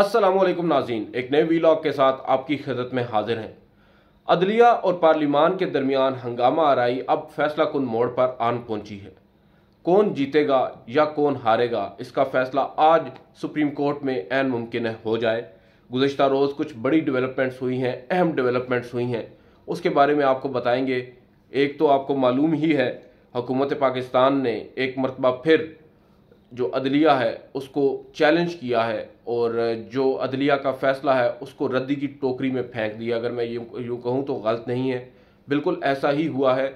असलम नाजीन एक नए वीलॉग के साथ आपकी खिदत में हाजिर हैं अदलिया और पार्लिमान के दरमियान हंगामा आरई अब फैसला कुन मोड़ पर आन पहुंची है कौन जीतेगा या कौन हारेगा इसका फैसला आज सुप्रीम कोर्ट में एन मुमकिन हो जाए गुजशत रोज़ कुछ बड़ी डेवलपमेंट्स हुई हैं अहम डेवलपमेंट्स हुई हैं उसके बारे में आपको बताएंगे एक तो आपको मालूम ही है हुकूमत पाकिस्तान ने एक मरतबा फिर जो अदलिया है उसको चैलेंज किया है और जो अदलिया का फ़ैसला है उसको रद्दी की टोकरी में फेंक दिया अगर मैं यूँ यूँ कहूँ तो गलत नहीं है बिल्कुल ऐसा ही हुआ है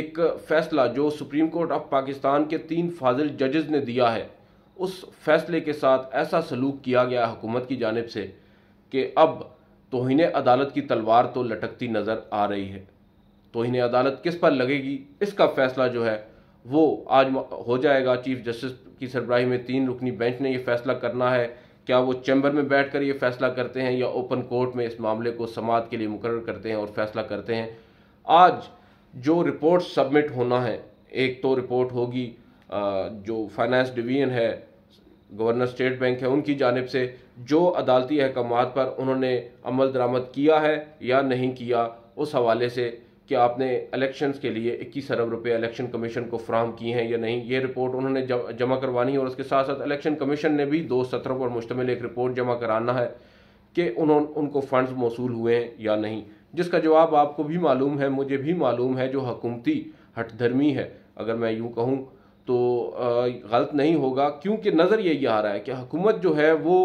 एक फ़ैसला जो सुप्रीम कोर्ट ऑफ पाकिस्तान के तीन फाजिल जजेज़ ने दिया है उस फैसले के साथ ऐसा सलूक किया गया हुकूमत की जानब से कि अब तोहन अदालत की तलवार तो लटकती नज़र आ रही है तोहन अदालत किस पर लगेगी इसका फ़ैसला जो है वो आज हो जाएगा चीफ जस्टिस की सरबराही में तीन रुकनी बेंच ने ये फैसला करना है क्या वो चैम्बर में बैठ कर ये फैसला करते हैं या ओपन कोर्ट में इस मामले को समाज के लिए मुकर करते हैं और फैसला करते हैं आज जो रिपोर्ट सबमिट होना है एक तो रिपोर्ट होगी जो फाइनेंस डिवीजन है गवर्नर स्टेट बैंक है उनकी जानब से जो अदालती अहकाम पर उन्होंने अमल दरामद किया है या नहीं किया उस हवाले से कि आपने इलेक्शंस के लिए इक्कीस अरब रुपए इलेक्शन कमीशन को फ्राहम किए हैं या नहीं ये रिपोर्ट उन्होंने जमा करवानी है और उसके साथ साथ इलेक्शन कमीशन ने भी दो सत्रों पर मुश्तमिल एक रिपोर्ट जमा कराना है कि उन्होंने उनको फ़ंड्स मौसू हुए हैं या नहीं जिसका जवाब आपको भी मालूम है मुझे भी मालूम है जो हकूमती हटधर्मी है अगर मैं यूँ कहूँ तो गलत नहीं होगा क्योंकि नज़र यही आ रहा है कि हकूमत जो है वो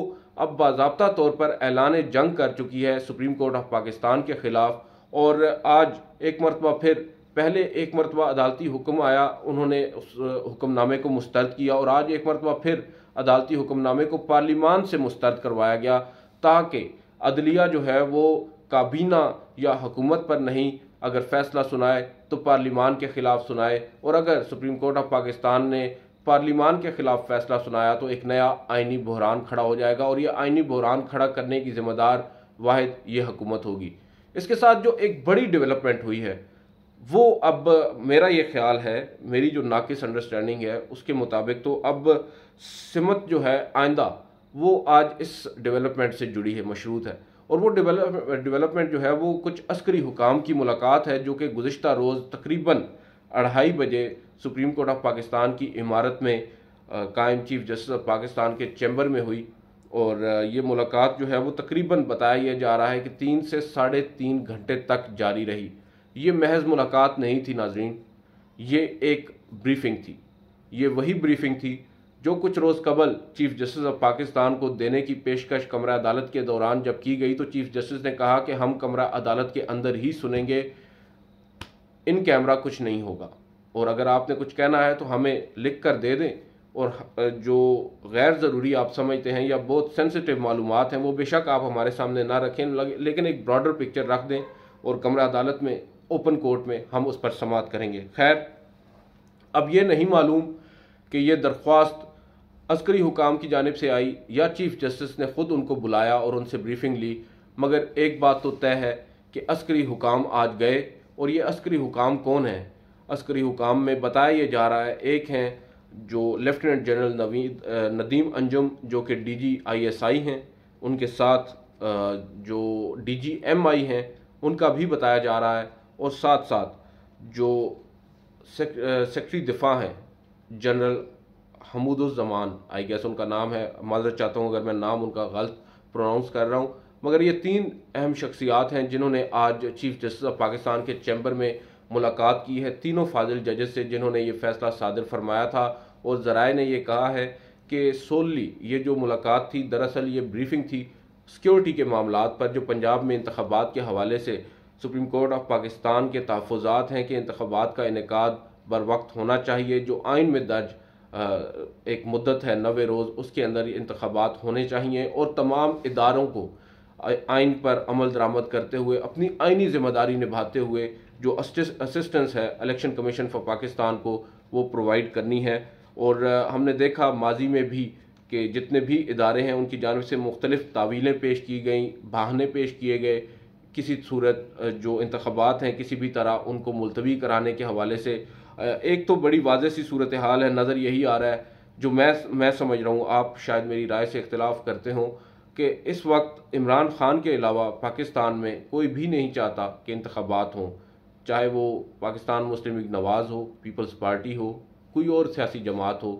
अब बाबा तौर पर ऐलान जंग कर चुकी है सुप्रीम कोर्ट ऑफ पाकिस्तान के ख़िलाफ़ और आज एक मरतबा फिर पहले एक मरतबा अदालती हुक्म आया उन्होंने उस हुक्मनामे को मुस्तरद किया और आज एक मरतबा फिर अदालती हुक्मनामे को पार्लीमान से मुस्तरद करवाया गया ताकि अदलिया जो है वो काबीना या हुकूमत पर नहीं अगर फैसला सुनाए तो पार्लीमान के ख़िलाफ़ सुनाए और अगर सुप्रीम कोर्ट ऑफ पाकिस्तान ने पार्लीमान के ख़िलाफ़ फैसला सुनाया तो एक नया आइनी बहरान खड़ा हो जाएगा और ये आइनी बहरान खड़ा करने की ज़िम्मेदार वाद ये हुकूमत होगी इसके साथ जो एक बड़ी डेवलपमेंट हुई है वो अब मेरा ये ख्याल है मेरी जो नाकिस अंडरस्टैंडिंग है उसके मुताबिक तो अब सिमत जो है आइंदा वो आज इस डेवलपमेंट से जुड़ी है मशरूत है और वो डेवलपमेंट जो है वो कुछ अस्करी हुकाम की मुलाकात है जो कि गुज्त रोज़ तकरीबन अढ़ाई बजे सुप्रीम कोर्ट ऑफ पाकिस्तान की इमारत में कायम चीफ जस्टिस ऑफ पाकिस्तान के चैम्बर में हुई और ये मुलाकात जो है वो तकरीबन बताया जा रहा है कि तीन से साढ़े तीन घंटे तक जारी रही ये महज मुलाकात नहीं थी नाजरीन ये एक ब्रीफिंग थी ये वही ब्रीफिंग थी जो कुछ रोज़ कबल चीफ जस्टिस ऑफ पाकिस्तान को देने की पेशकश कमरा अदालत के दौरान जब की गई तो चीफ जस्टिस ने कहा कि हम कमरा अदालत के अंदर ही सुनेंगे इन कैमरा कुछ नहीं होगा और अगर आपने कुछ कहना है तो हमें लिख कर दे दें और जो गैर ज़रूरी आप समझते हैं या बहुत सेंसिटिव मालूम हैं वो बेशक आप हमारे सामने ना रखें लेकिन एक ब्रॉडर पिक्चर रख दें और कमरा अदालत में ओपन कोर्ट में हम उस पर समात करेंगे खैर अब ये नहीं मालूम कि यह दरख्वास्त अस्करी हुकाम की जानब से आई या चीफ़ जस्टिस ने ख़ुद उनको बुलाया और उनसे ब्रीफिंग ली मगर एक बात तो तय है कि अस्करी हुकाम आज गए और ये अस्करी हुकाम कौन है अस्करी हुकाम में बताया ये जा रहा है एक हैं जो लेफ्टिनेंट जनरल नवीद नदीम अंजम जो कि D G I S I हैं उनके साथ जो डी जी एम आई हैं उनका भी बताया जा रहा है और साथ साथ जो सेक, सेक्रेटरी दिफा हैं जनरल हमूदुलजमान आई गैस उनका नाम है माजरत चाहता हूँ अगर मैं नाम उनका गलत प्रोनाउंस कर रहा हूँ मगर ये तीन अहम शख्सियात हैं जिन्होंने आज चीफ जस्टिस ऑफ पाकिस्तान के चैम्बर में मुलाकात की है तीनों फाजिल जजेस से जिन्होंने ये फैसला सादर फरमाया था और ज़राए ने यह कहा है कि सोली ये जो मुलाकात थी दरअसल ये ब्रीफिंग थी सिक्योरिटी के मामला पर जो पंजाब में इंतबात के हवाले से सुप्रीम कोर्ट ऑफ पाकिस्तान के तहफ़ात हैं कि इंतबात का इनका बर वक्त होना चाहिए जो आइन में दर्ज एक मदत है नवे रोज़ उसके अंदर इंतबात होने चाहिए और तमाम इदारों को आइन पर अमल दरामद करते हुए अपनी आइनी ज़िम्मेदारी निभाते हुए जो असिस्टेंस है इलेक्शन कमीशन फॉर पाकिस्तान को वो प्रोवाइड करनी है और हमने देखा माजी में भी कि जितने भी इदारे हैं उनकी जानब से मुख्तलिफ तावीलें पेश की गई बहाने पेश किए गए किसी सूरत जो इंतबात हैं किसी भी तरह उनको मुलतवी कराने के हवाले से एक तो बड़ी वाज सी सूरत हाल है नज़र यही आ रहा है जो मैं मैं समझ रहा हूँ आप शायद मेरी राय से इख्तलाफ करते हों कि इस वक्त इमरान खान के अलावा पाकिस्तान में कोई भी नहीं चाहता कि इंतबात हों चाहे वो पाकिस्तान मुस्लिम लीग नवाज़ हो पीपल्स पार्टी हो कोई और सियासी जमात हो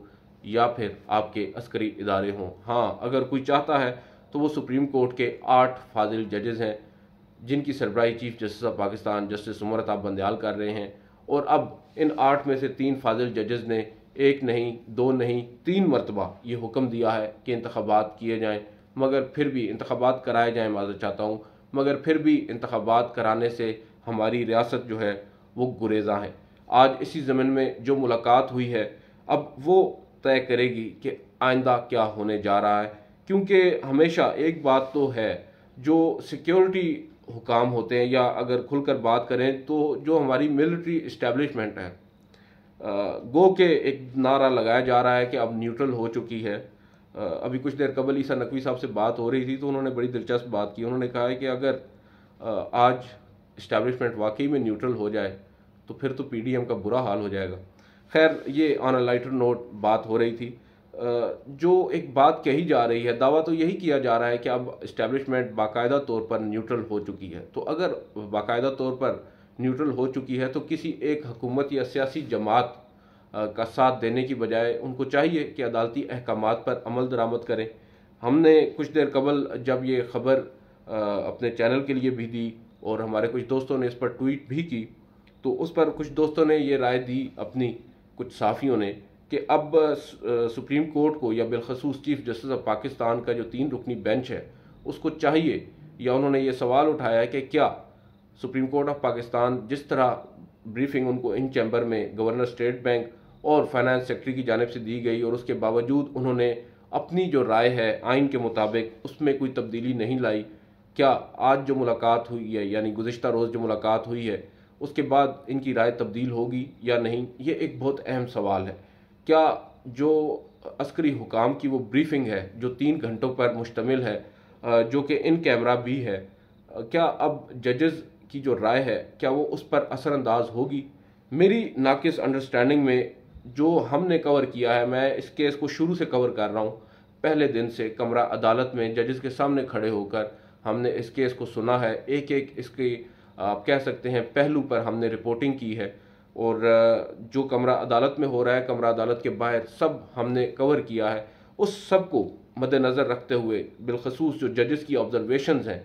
या फिर आपके अस्करी इदारे हों हाँ अगर कोई चाहता है तो वो सुप्रीम कोर्ट के आठ फाजिल जजेज़ हैं जिनकी सरबराही chief justice of Pakistan justice Umar Ata Bandial कर रहे हैं और अब इन आठ में से तीन फाजिल जजेज़ ने एक नहीं दो नहीं तीन मरतबा ये हुक्म दिया है कि इंतबात किए जाएँ मगर फिर भी इंतबात कराए जाएँ माजर चाहता हूँ मगर फिर भी इंतबात कराने से हमारी रियासत जो है वो गुरेजा है आज इसी ज़मीन में जो मुलाकात हुई है अब वो तय करेगी कि आइंदा क्या होने जा रहा है क्योंकि हमेशा एक बात तो है जो सिक्योरिटी हुकाम होते हैं या अगर खुलकर बात करें तो जो हमारी मिलिट्री इस्टेब्लिशमेंट है गो के एक नारा लगाया जा रहा है कि अब न्यूट्रल हो चुकी है अभी कुछ देर कबल ईसा नकवी साहब से बात हो रही थी तो उन्होंने बड़ी दिलचस्प बात की उन्होंने कहा है कि अगर आज इस्टबलिशमेंट वाकई में न्यूट्रल हो जाए तो फिर तो पी का बुरा हाल हो जाएगा खैर ये ऑन अ लाइटर नोट बात हो रही थी जो एक बात कही जा रही है दावा तो यही किया जा रहा है कि अब इस्टेब्लिशमेंट बाकायदा तौर पर न्यूट्रल हो चुकी है तो अगर बाकायदा तौर पर न्यूट्रल हो चुकी है तो किसी एक हुकूमत या सियासी जमात का साथ देने की बजाय उनको चाहिए कि अदालती अहकाम पर अमल दरामद करें हमने कुछ देर कबल जब ये खबर अपने चैनल के लिए भी दी और हमारे कुछ दोस्तों ने इस पर ट्वीट भी की तो उस पर कुछ दोस्तों ने ये राय दी अपनी कुछ साफ़ियों ने कि अब सुप्रीम कोर्ट को या बिलखसूस चीफ जस्टिस ऑफ पाकिस्तान का जो तीन रुकनी बेंच है उसको चाहिए या उन्होंने ये सवाल उठाया कि क्या सुप्रीम कोर्ट ऑफ पाकिस्तान जिस तरह ब्रीफिंग उनको इन चैम्बर में गवर्नर स्टेट बैंक और फाइनेंस सेक्रेटरी की जानब से दी गई और उसके बावजूद उन्होंने अपनी जो राय है आइन के मुताबिक उसमें कोई तब्दीली नहीं लाई क्या आज जो मुलाकात हुई है यानी गुज्त रोज़ जो मुलाकात हुई है उसके बाद इनकी राय तब्दील होगी या नहीं ये एक बहुत अहम सवाल है क्या जो अस्करी हुकाम की वो ब्रीफिंग है जो तीन घंटों पर मुश्तमिल है जो कि इन कैमरा भी है क्या अब जजेस की जो राय है क्या वो उस पर असरानंदाज होगी मेरी नाकिस अंडरस्टैंडिंग में जो हमने कवर किया है मैं इस केस को शुरू से कवर कर रहा हूँ पहले दिन से कमरा अदालत में जजेस के सामने खड़े होकर हमने इस केस को सुना है एक एक इसके आप कह सकते हैं पहलू पर हमने रिपोर्टिंग की है और जो कमरा अदालत में हो रहा है कमरा अदालत के बाहर सब हमने कवर किया है उस सब को मद्दनज़र रखते हुए बिलखसूस जो जजेस की ऑब्जर्वेशन हैं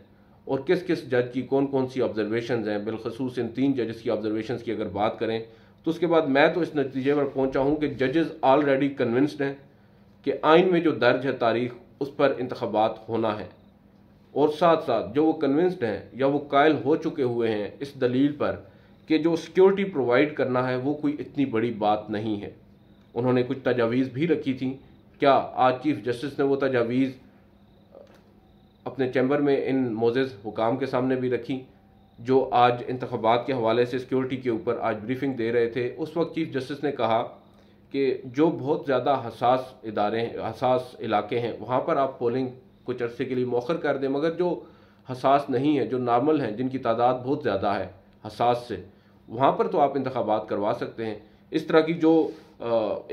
और किस किस जज की कौन कौन सी ऑब्जर्वेशन हैं बिलखसूस इन तीन जजेस की ऑब्जर्वेशन की अगर बात करें तो उसके बाद मैं तो इस नतीजे पर पहुंचा हूं कि जजेस ऑलरेडी कन्विंस्ड हैं कि आइन में जो दर्ज है तारीख उस पर इंतबात होना है और साथ साथ जो वो कन्विंस्ड हैं या वो कायल हो चुके हुए हैं इस दलील पर कि जो सिक्योरिटी प्रोवाइड करना है वो कोई इतनी बड़ी बात नहीं है उन्होंने कुछ तजावीज़ भी रखी थी क्या आज चीफ जस्टिस ने वो तजावीज़ अपने चैम्बर में इन मोजेज़ हुकाम के सामने भी रखी जो आज इंतबात के हवाले से सिक्योरिटी के ऊपर आज ब्रीफिंग दे रहे थे उस वक्त चीफ जस्टिस ने कहा कि जो बहुत ज़्यादा हसास इदारे हैं हसास इलाके हैं वहाँ पर आप पोलिंग कुछ अरसे के लिए मौखर कर दें मगर जो हसास नहीं है जो नॉर्मल हैं जिनकी तादाद बहुत ज़्यादा है हसास से वहाँ पर तो आप इंतबात करवा सकते हैं इस तरह की जो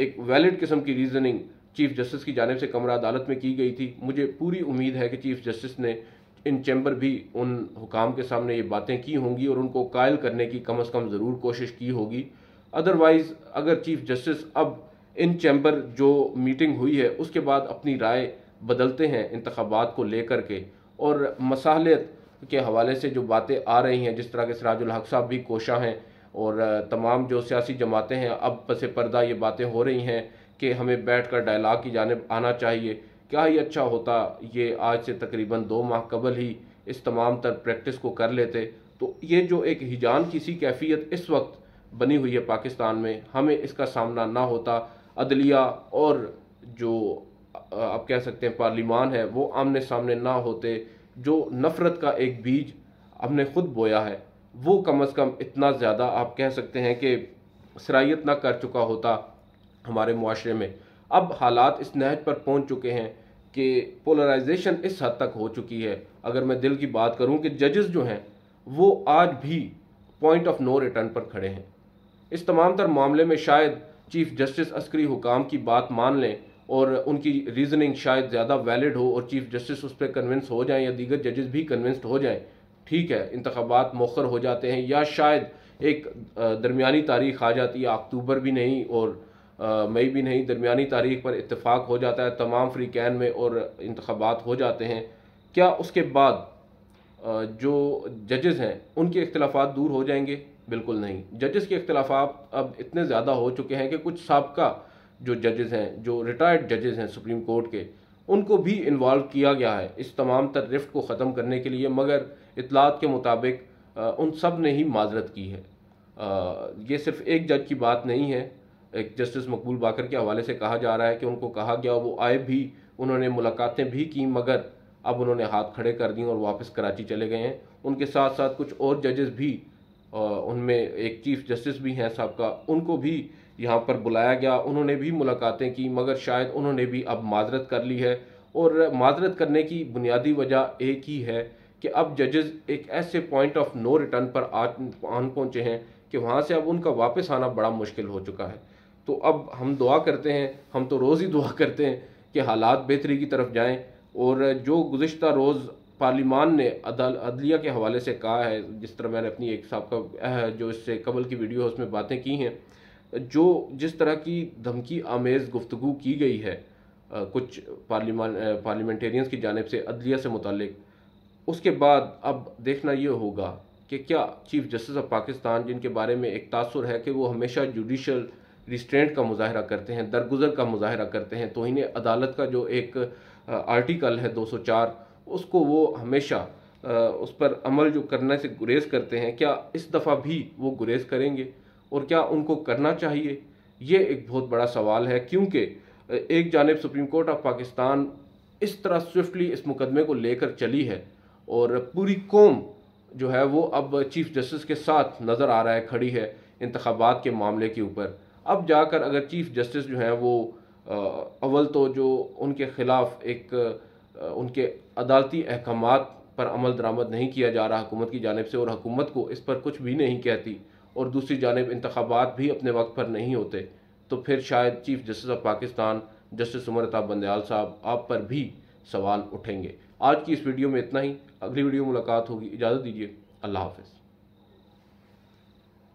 एक वैलिड किस्म की रीज़निंग चीफ जस्टिस की जानब से कमरा अदालत में की गई थी मुझे पूरी उम्मीद है कि चीफ जस्टिस ने इन चैम्बर भी उन हुकाम के सामने ये बातें की होंगी और उनको कायल करने की कम अज़ कम ज़रूर कोशिश की होगी अदरवाइज़ अगर चीफ जस्टिस अब इन चैम्बर जो मीटिंग हुई है उसके बाद अपनी राय बदलते हैं इंतबात को लेकर के और मसालियत के हवाले से जो बातें आ रही हैं जिस तरह के सराजुल हक साहब भी कोशा हैं और तमाम जो सियासी जमातें हैं अब पसे पर्दा ये बातें हो रही हैं कि हमें बैठ कर डायलाग की जानब आना चाहिए क्या ही अच्छा होता ये आज से तकरीबन दो माह कबल ही इस तमाम तर प्रैक्टिस को कर लेते तो ये जो एक हिजान की सी कैफियत इस वक्त बनी हुई है पाकिस्तान में हमें इसका सामना ना होता अदलिया और जो आप कह सकते हैं पार्लिमान है वो आमने सामने ना होते जो नफ़रत का एक बीज हमने ख़ुद बोया है वो कम अज़ कम इतना ज़्यादा आप कह सकते हैं कि सराइत ना कर चुका होता हमारे माशरे में अब हालात इस नहज पर पहुंच चुके हैं कि पोलराइजेशन इस हद तक हो चुकी है अगर मैं दिल की बात करूं कि जजेस जो हैं वो आज भी पॉइंट ऑफ नो रिटर्न पर खड़े हैं इस तमाम तर मामले में शायद चीफ जस्टिस अस्करी हुकाम की बात मान लें और उनकी रीजनिंग शायद ज़्यादा वैलिड हो और चीफ जस्टिस उस पर कन्विंस हो जाएं या दीगर जजेस भी कन्विंस्ड हो जाएं ठीक है इंतबात मौखर हो जाते हैं या शायद एक दरमिया तारीख आ जाती है अक्टूबर भी नहीं और मई भी नहीं दरमिया तारीख पर इतफ़ाक़ हो जाता है तमाम फ्री कैन में और इंतबात हो जाते हैं क्या उसके बाद जो जजेस हैं उनके अख्तिलाफ़ दूर हो जाएंगे बिल्कुल नहीं जजेस के अख्तिलाफ़ अब इतने ज़्यादा हो चुके हैं कि कुछ सबका जो जजेस हैं जो रिटायर्ड जजेस हैं सुप्रीम कोर्ट के उनको भी इन्वॉल्व किया गया है इस तमाम तर रिफ्ट को ख़त्म करने के लिए मगर इतलात के मुताबिक उन सब ने ही माजरत की है ये सिर्फ एक जज की बात नहीं है एक जस्टिस मकबूल बाकर के हवाले से कहा जा रहा है कि उनको कहा गया वो आए भी उन्होंने मुलाकातें भी की मगर अब उन्होंने हाथ खड़े कर दिए और वापस कराची चले गए हैं उनके साथ साथ कुछ और जजेस भी उनमें एक चीफ जस्टिस भी हैं साहब का उनको भी यहाँ पर बुलाया गया उन्होंने भी मुलाकातें की मगर शायद उन्होंने भी अब माजरत कर ली है और माजरत करने की बुनियादी वजह एक ही है कि अब जजेस एक ऐसे पॉइंट ऑफ नो रिटर्न पर आन पहुँचे हैं कि वहाँ से अब उनका वापस आना बड़ा मुश्किल हो चुका है तो अब हम दुआ करते हैं हम तो रोज़ ही दुआ करते हैं कि हालात बेहतरी की तरफ जाएँ और जो गुज्त रोज़ पार्लिमान ने अदल अदलिया के हवाले से कहा है जिस तरह मैंने अपनी एक साहब का जो इससे कबल की वीडियो है उसमें बातें की हैं जो जिस तरह की धमकी आमेज़ गुफ्तु की गई है कुछ पार्लियामान पार्लियामेंटेरियंस की जानब से अदलिया से मुतलक उसके बाद अब देखना ये होगा कि क्या चीफ़ जस्टिस ऑफ पाकिस्तान जिनके बारे में एक तासर है कि वो हमेशा जुडिशल रिस्ट्रेंट का मुजाहरा करते हैं दरगुजर का मुजाहरा करते हैं तो इन्हें अदालत का जो एक आर्टिकल है 204 उसको वो हमेशा उस पर अमल जो करने से गुरेज करते हैं क्या इस दफ़ा भी वो गुरेज करेंगे और क्या उनको करना चाहिए ये एक बहुत बड़ा सवाल है क्योंकि एक जानब सुप्रीम कोर्ट ऑफ पाकिस्तान इस तरह स्विफ्टली इस मुकदमे को लेकर चली है और पूरी कौम जो है वो अब चीफ जस्टिस के साथ नज़र आ रहा है खड़ी है इंतबात के मामले के ऊपर अब जाकर अगर चीफ जस्टिस जो हैं वो अव्वल तो जो उनके ख़िलाफ़ एक उनके अदालती अहकाम पर अमल दरामद नहीं किया जा रहा हुकूमत की जानब से और हुकूमत को इस पर कुछ भी नहीं कहती और दूसरी जानब इंतबात भी अपने वक्त पर नहीं होते तो फिर शायद chief justice of Pakistan justice Umar Ata Bandial साहब आप पर भी सवाल उठेंगे आज की इस वीडियो में इतना ही अगली वीडियो मुलाकात होगी इजाज़त दीजिए अल्लाह हाफिज़